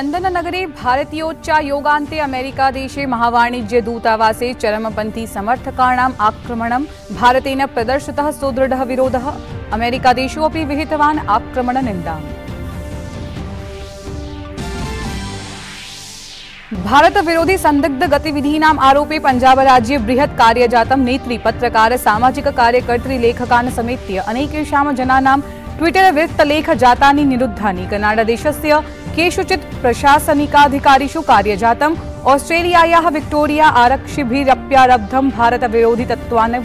London चन्दननगरे भारतीयोच्चायोगान्ते अमेरिकादेशे महावाणिज्यदूतावासे चरमपन्थी समर्थकाणाम् आक्रमणं भारतेन प्रदर्शितः सुदृढः विरोधः अमेरिकादेशोऽपि विहितवान् आक्रमणनिन्दाम् संदिग्ध सन्दिग्धगतिविधीनाम् आरोपे पंजाब पञ्जाबराज्ये बृहत् कार्यजातं नेत्री पत्रकार सामाजिककार्यकर्त्री लेखकान समेत्य अनेकेषां जनानां ट्विटर ಟ್ವಿಟರ್ ವಿತ್ತಲೇಖ ಜಾತಾನಿ ನಿರುದ್ಧಾನಿ ಕನ್ನಡ ದೇಶಸ್ಯ ಕೇಶುಚಿತ್ ಪ್ರಶಾಸನಿಕಾಧಿಕಾರಿಷು ಕಾರ್ಯಜಾತಂ ऑस्ट्रेलिया विक्टोरिया आरक्षिभिरप्यारब्धं भारतविरोधितत्वान्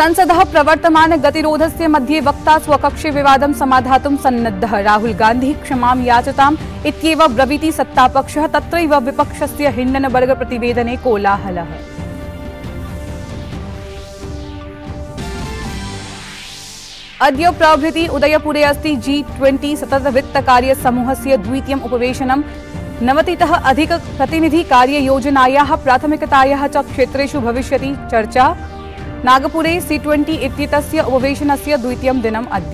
संसद कार्यजातम् गतिरोध से मध्ये वक्ता स्वक्षे विवाद सधा सन्नद्ध राहुल गांधी क्षमा क्षमां ब्रवीति सत्तापक्ष तत्र विपक्ष तत्रैव विपक्षस्य प्रतिदने कोलाहल अद्य प्रभृति उदयपुर अस्त जी ट्वेंटी सतत वित्त कार्य समूह ट्वेण्टी सततवित्तकार्यसमूहस्य द्वितीयम् उपवेशनं नवतितः अधिकप्रतिनिधिकार्ययोजनायाः प्राथमिकतायाः च क्षेत्रेषु भविष्य चर्चा नागपुरे सी ट्वेंटी उपवेशन से द्वितीयं दिनम् अद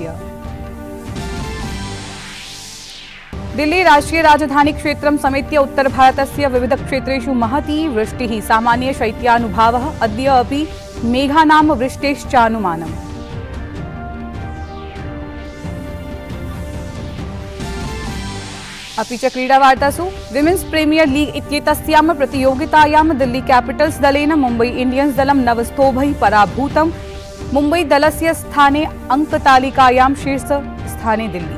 दिल्ली राष्ट्रीय राजधानी क्षेत्र समेत उत्तर भारत विविध विविधक्षेत्रेषु महती वृष्टि सामान्य शैत्यानुभावः अद्य अपि मेघानां वृष्टेश्चानुमानम् अभी च क्रीडावार्तासु विमेन्स प्रीमियर लीग इत्येतस्यां प्रतियोगितायां दिल्ली कैपिटल्स दलेन मुंबई इण्डियन्स् दलं नवस्तोभैः पराभूतं मुंबई दलस्य स्थाने शीर्ष शीर्षस्थाने दिल्ली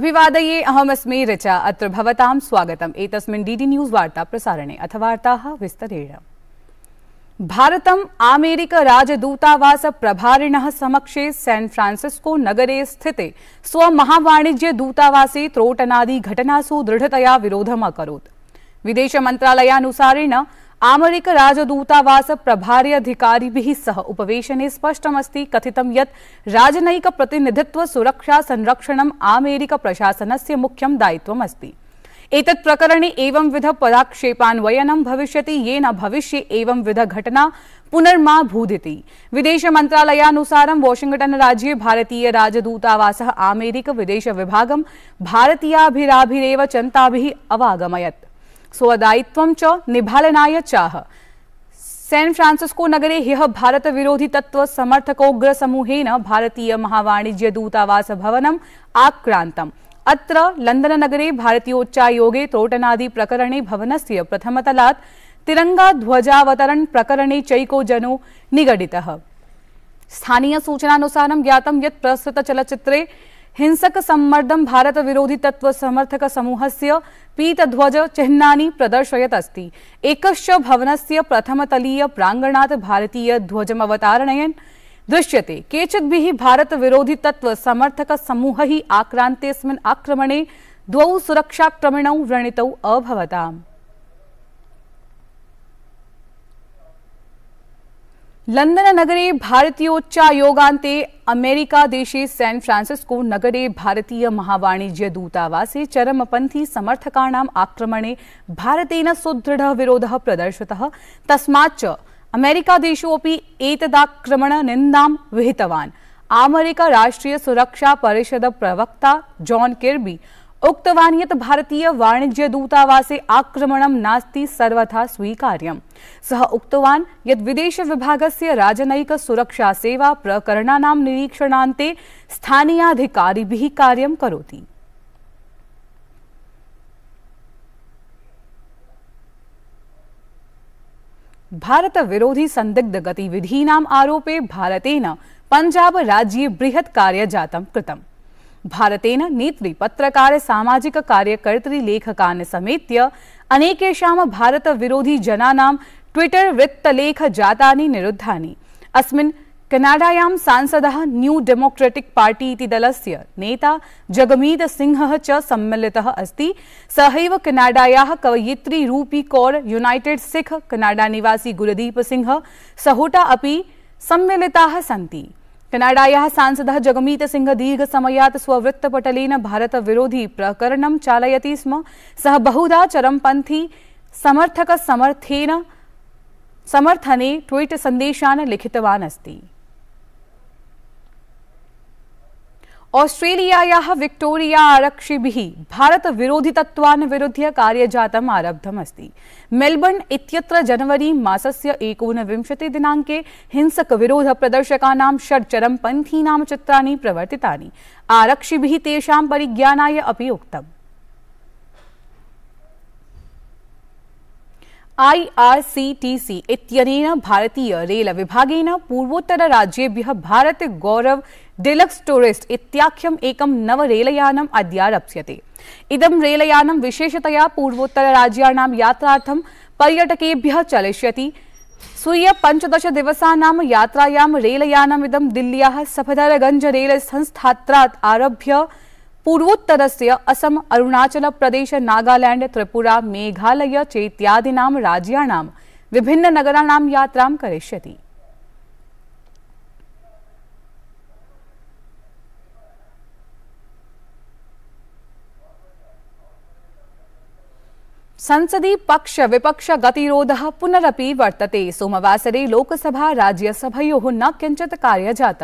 अभिवादये अहमस्मि ऋचा अत्र भवतां स्वागतम् एतस्मिन् डी डी वार्ता प्रसारणे अथ वार्ताः विस्तरेण राजदूतावास अमेरिकराजदूतावासप्रभारिणः समक्षे सैन फ्रान्सिस्को नगरे स्थिते स्वमहावाणिज्यदूतावासे घटनासु दृढतया विरोधम विरोधम् अकरोत् विदेशमन्त्रालयानुसारेण अमेरिकराजदूतावासप्रभार्यधिकारिभिः सह उपवेशने सुरक्षा संरक्षण यत् राजनैकप्रतिनिधित्वसुरक्षासंरक्षणम् अमेरिकप्रशासनस्य मुख्यं दायित्वमस्ति एतत् प्रकरणे एवंविध पदाक्षेपान्वयनं भविष्यति येन भविष्ये विध घटना पुनर्मा भूदिति विदेशमन्त्रालयानुसारं वाशिङ्ग्टन् राज्ये भारतीय राजदूतावासः आमेरिक विदेशविभागं भारतीयाभिराभिरेव चिन्ताभिः अवागमयत् स्वदायित्वं च निभालनाय चाह सैन फ्रांसिस्को नगरे ह्य भारत विरोधी तत्व समर्थकोग्र समूहेन भारतीय महावाणिज्य दूतावास भवनम आक्रांतम अत्र लंदन नगरे भारतीयोच्चायोगे प्रकरणे भवनस्य प्रथमतलात् प्रकरणे चैको जनो निगडितः सूचनानुसारं ज्ञातं यत् समर्थक समूहस्य पीत पीतध्वज चिह्नानि प्रदर्शयत् अस्ति एकस्य भवनस्य प्रथमतलीयप्राङ्गणात् भारतीयध्वजमवतारणयन् दृश्यते केचिद्भिः भारतविरोधितत्त्व समर्थकसमूहैः आक्रान्तेऽस्मिन् आक्रमणे द्वौ सुरक्षाक्रमिणौ व्रणितौ अभवताम् नगरे भारतीयोच्चायोगान्ते देशे सैन फ्रांसिस्को नगरे भारतीय महावाणिज्य दूतावासे चरमपंथी समर्थकाणाम् आक्रमणे भारतेन सुदृढ़ विरोध प्रदर्शित तस्माच्च अमेरिका अमेरिकादेशोऽपि निंदा विहित अमेरिका राष्ट्रीय सुरक्षा परिषद प्रवक्ता जॉन किर्बी उक्तवान यत भारतीय दूतावासे आक्रमण नास्ती सर्वथा से राजनयिक सुरक्षा सेवा प्रकरणा राजनैकसुरक्षासेवा स्थानीय निरीक्षणान्ते स्थानीयाधिकारिभिः कार्यं करोती भारत विरोधी संदिग्ध सन्दिग्धगतिविधीनाम् आरोपे भारतेन पञ्जाबराज्ये बृहत् कार्य जात भारतेन नेत्री पत्रकार सामाजिक लेखका लेखकान् समेत्य भारत विरोधी जनानाम ट्विटर वृत्तलेख जातानि निरुद्धानि अस्मिन् कनाडायां सांसद न्यू डेमोक्रेटिक पार्टी इति दलस्य नेता जगमीत सिंह च सम्मिलित अस्ति सहैव कनाडाया कवयित्री रूपी कौर यूनाइटेड सिख कनाडा निवासी गुरदीप सिंह सहोटा अपि सम्मिलिता सन्ति कनाडाया सांसद जगमीत सिंह दीर्घसमयात् स्ववृत्तपटलेन विरोधी प्रकरण चालयति स्म सह बहुधा समर्थक समर्थन समर्थने ट्वीट संदेशान लिखितवान अस्ति ऑस्ट्रेलिया विक्टोरिया आरक्षिभिः भारतविरोधितत्वान् कार्य जातम आरब्धमस्ति मेलबर्न इत्यत्र जनवरी मासस्य एकोनविंशतिदिनाङ्के हिंसकविरोधप्रदर्शकानां षड्चरम्पन्थीनां चित्राणि प्रवर्तितानि आरक्षिभिः तेषां परिज्ञानाय अपि उक्तम् आईआरसीटीसी इत्यनेन भारतीय रेल विभागेन राज्येभ्य भारत गौरव टूरिस्ट इत्याख्यम इत्याख्यम् नव रेलयानम अद्यारप्स्यते इदम रेलयानम विशेषतया पूर्वोत्तरराज्याणां यात्रार्थं पर्यटकेभ्यः चलिष्यति स्वीय पञ्चदशदिवसानां यात्रायां रेलयानमिदं दिल्ल्याः रेल रेलसंस्थात्रात् आरभ्य पूर्वोत्तरस्य असम अरुणाचल प्रदेश नागालैंड त्रिपुरा मेघालय चेत्यादीनां विभिन्न विभिन्ननगराणां यात्रां करिष्यति संसदी पक्ष विपक्ष गतिरोध पुनरपि वर्तते सोमवासरे लोकसभा राज्यसभा न किंचित कार्य जात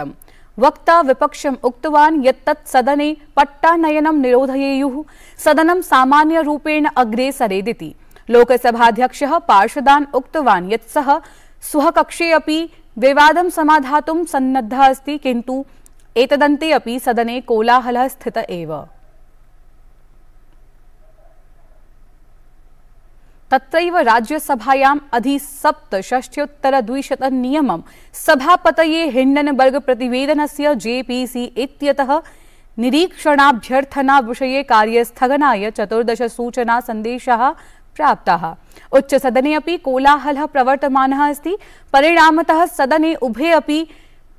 वक्ता विपक्षम् उक्तवान् सदने तत् सदने पट्टानयनं निरोधयेयुः सदनं सामान्यरूपेण अग्रे सरेदिति लोकसभाध्यक्षः पार्षदान उक्तवान यत् सः स्वः कक्षे अपि विवादं समाधातुं सन्नद्ध अस्ति किन्तु एतदन्ते अपि सदने कोलाहलः स्थित एव तत्रैव राज्यसभायाम् द्विशत नियमम् सभापतये हिण्डनबर्ग प्रतिवेदनस्य जेपीसी इत्यतः विषये कार्यस्थगनाय सूचना चतुर्दशसूचनासन्देशः प्राप्ताः सदने अपि कोलाहलः प्रवर्तमानः अस्ति परिणामतः सदने उभे अपि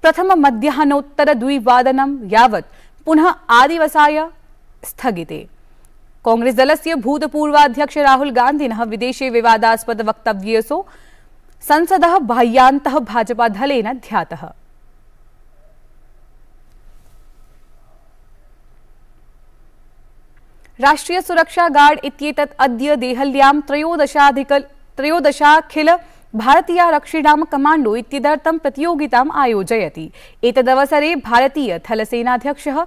द्विवादनं यावत् पुनः आदिवसाय स्थगिते कांग्रेस दल से भूतपूर्व अध्यक्ष राहुल गांधी विदेशे विवादास्पद वक्तव्यसु संसद बाह्या भाजपा दल ध्या राष्ट्रीय सुरक्षा गार्ड इत्येतत् अद्य देहल्यां भारतीय भारतीयारक्षिणां कमाण्डो इत्येतदर्थं प्रतियोगिताम् आयोजयति एतदवसरे भारतीयथलसेनाध्यक्षः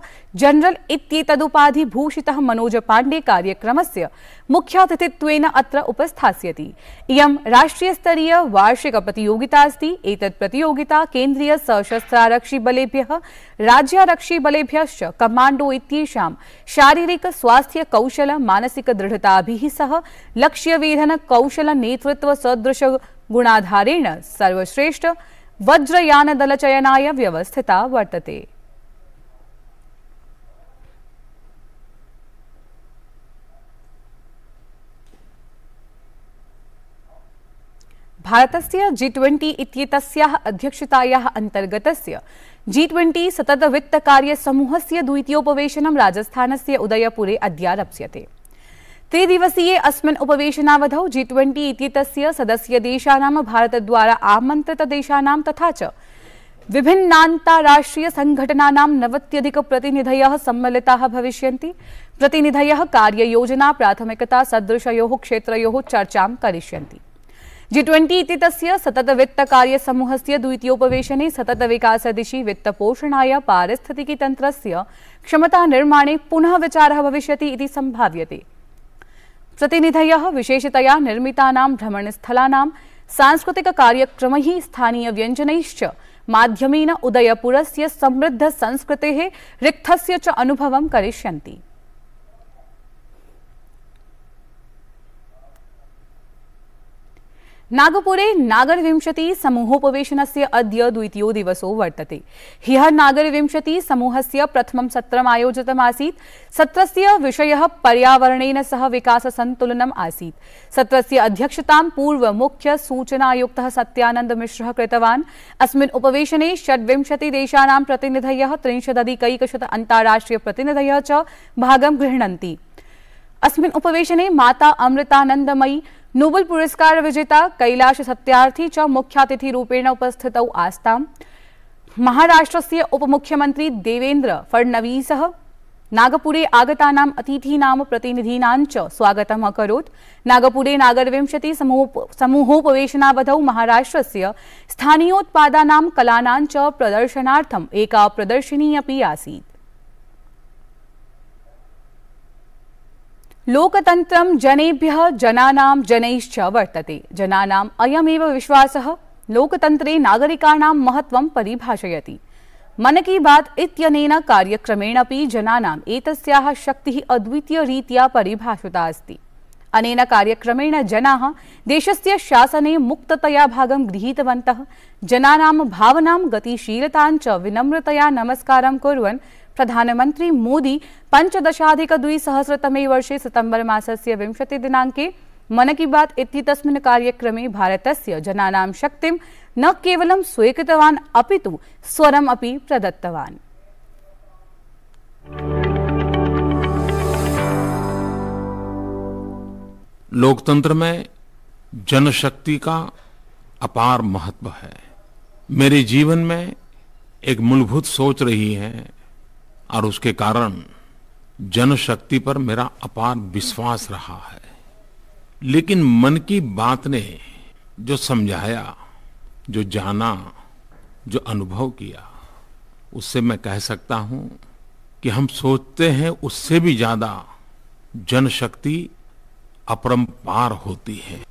जनरल इत्येतदुपाधिभूषितः मनोज पाण्डे कार्यक्रमस्य मुख्यातिथित्वेन अत्र उपस्थास्यति इयं राष्ट्रियस्तरीय वार्षिकप्रतियोगिता अस्ति एतत् प्रतियोगिता केन्द्रीय सशस्त्रारक्षिबलेभ्यः राज्यारक्षिबलेभ्यश्च कमाण्डो इत्येषां शारीरिक स्वास्थ्य कौशल मानसिक दृढताभिः सह लक्ष्यवेधन कौशल नेतृत्व सदृश गुणाधारेण सर्वश्रेष्ठ वज्रयान चयनाय व्यवस्थिता वर्तते भारतस्य जी ट्वेंटी इत्येतस्याः अध्यक्षतायाः अन्तर्गतस्य जी ट्वेंटी सतत सततवित्तकार्यसमूहस्य द्वितीयोपवेशनं राजस्थानस्य उदयपुरे अद्यारप्स्यते त्रिदिवसीय अस्मिन् उपवेशनावधौ जी ट्वेण्टी इत्येतस्य सदस्यदेशानां भारतद्वारा आमन्त्रितदेशानां तथा च विभिन्नान्ताराष्ट्रीयसङ्घटनानां नवत्यधिकप्रतिनिधयः सम्मिलिताः भविष्यन्ति प्रतिनिधयः कार्ययोजना प्राथमिकता सदृशयोः क्षेत्रयोः चर्चां करिष्यन्ति जी ट्वेण्टी इत्येतस्य सततवित्तकार्यसमूहस्य द्वितीयोपवेशने सततविकासदिशि वित्तपोषणाय पारिस्थितिकीतन्त्रस्य क्षमतानिर्माणे पुनः विचारः भविष्यति इति सम्भाव्यते प्रतिनिधय विशेषतया निर्मितानां भ्रमणस्थलानां स्थानीय व्यंजन मध्यम उदयपुर समृद्ध रिक्थस्य रिक्त अनुभवं क्यों नागपुरे नागर विंशति नागरविंशतिसमूहोपवेशनस्य अद्य द्वितीयो दिवसो वर्तते समूह से प्रथम सत्र आयोजित आसी सत्र विषय पर्यावरण सह आसी सत्र विकाससन्तुलनम् आसीत् सत्रस्य अध्यक्षतां पूर्वमुख्यसूचनायुक्तः सत्यानन्दमिश्रः कृतवान् अस्मिन् उपवेशने षड्विंशतिदेशानां प्रतिनिधयः त्रिंशदधिकैकशत अन्ताराष्ट्रियप्रतिनिधयः च भागं गृह्णन्ति अस्मिन् उपवेशने माता अमृतानंदमयी નોબલ પુરસ્કાર વિજેતા કૈલાશ સત્યાર્થી ચ મુખ્યાતિથિ રૂપેણ ઉપસ્થિતૌ આસ્તામ મહારાષ્ટ્રસ્ય ઉપમુખ્યમંત્રી देवेन्द्र फडणवीस नागपुरे आगतानाम् अतिथीनां प्रतिनिधीनां च स्वागतम् अकरोत् नागपुरे नागरविंशति समूहोपवेशनावधौ महाराष्ट्रस्य स्थानीयोत्पादानां कलानां च प्रदर्शनार्थम् एका प्रदर्शिनी अपि आसीत् लोकतंत्र जनेभ्य जान जन वर्तते जनानाम् अयमेव विश्वास लोकतंत्रे नागरिकाणां महत्व परिभाषयति मन की बात इत्यनेन कार्यक्रमेण अपि शक्ति एतस्याः शक्तिः अद्वितीयरीत्या परिभाषिता अस्ति अनेन कार्यक्रमेण जनाः देशस्य शासने मुक्ततया भाग गृहीतवन्तः जनानां भावना गतिशीलता विनम्रतया नमस्कार कुरन प्रधानमंत्री मोदी पञ्चदशाधिकद्विसहस्रतमे वर्षे सितम्बर मासस्य विंशतिदिनाङ्के मन की बात इत्येतस्मिन् कार्यक्रमे भारतस्य जनानां शक्तिं न केवलं स्वीकृतवान् अपि तु स्वरम् अपि प्रदत्तवान् लोकतंत्र में जनशक्ति का अपार महत्व है मेरे जीवन में एक मूलभूत सोच रही है और उसके कारण जनशक्ति पर मेरा अपार विश्वास रहा है लेकिन मन की बात ने जो समझाया जो जाना जो अनुभव किया उससे मैं कह सकता हूं कि हम सोचते हैं उससे भी ज्यादा जनशक्ति अपरंपार होती है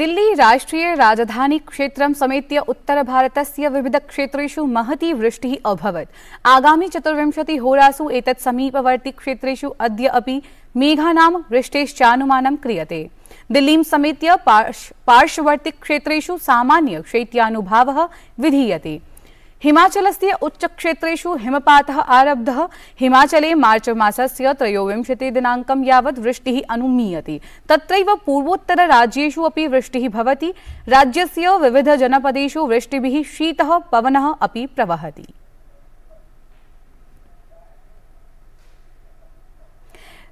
दिल्ली राष्ट्रीय राजधानी क्षेत्र समेत उत्तर भारत विविध क्षेत्रु महती वृष्टि अभवत आगामी आगामि चतुर्विंशतिहोरासु समीपवर्ती समीपवर्तिक्षेत्रेषु अद्य अपि मेघानां वृष्टेश्चानुमानं क्रियते समेत समेत्य पार्श् सामान्य शैत्यानुभाव विधीयते हिमाचल से उच्च उच्चक्षेत्रेषु हिमपात आरब्ध हिमाचले मार्च मसल त्रयोविंशति दिनाक यावत् वृष्टिः अनुमीयते तत्रैव पूर्वोत्तरराज्येषु अपि वृष्टिः भवति राज्यस्य विविधजनपदेषु वृष्टिभिः शीतः पवनः अपि प्रवहति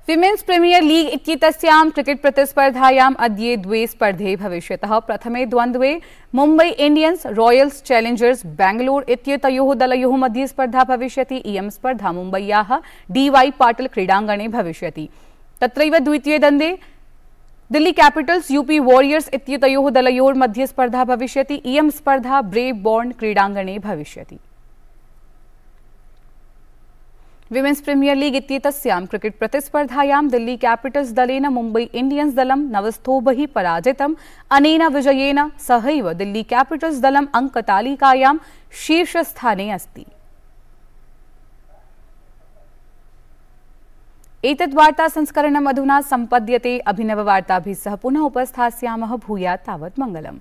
विमेन्स प्रीमियर लीग इत्येतस्यां क्रिकेट प्रतिस्पर्धायाम् अद्य द्वे स्पर्धे भविष्यतः प्रथमे द्वन्द्वे Mumbai Indians Royals Challengers Bangalore इत्येतयोः दलयोः मध्ये स्पर्धा भविष्यति इयं स्पर्धा मुम्बय्याः डी वाई पाटिल् क्रीडाङ्गणे भविष्यति तत्रैव द्वितीये द्वन्द्वे दिल्ली कैपिटल्स यूपी वॉरियर्स इत्येतयोः दलयोर्मध्ये स्पर्धा भविष्यति इयं स्पर्धा ब्रेव बॉर्न क्रीडाङ्गणे भविष्यति विमेन्स प्रीमियर लीग इत्येतस्यां क्रिकेट प्रतिस्पर्धायां दिल्ली कैपिटल्स दलेन मुंबई इंडियंस दलं नवस्थोभैः पराजितम् अनेन विजयेन सहैव दिल्ली कैपिटल्स दलम् अंकतालिकायां शीर्षस्थाने अस्ति एतद्वार्ता संस्करणम् अधुना सम्पद्यते अभिनववार्ताभिः सह पुनः उपस्थास्यामः भूयात् तावत् मङ्गलम्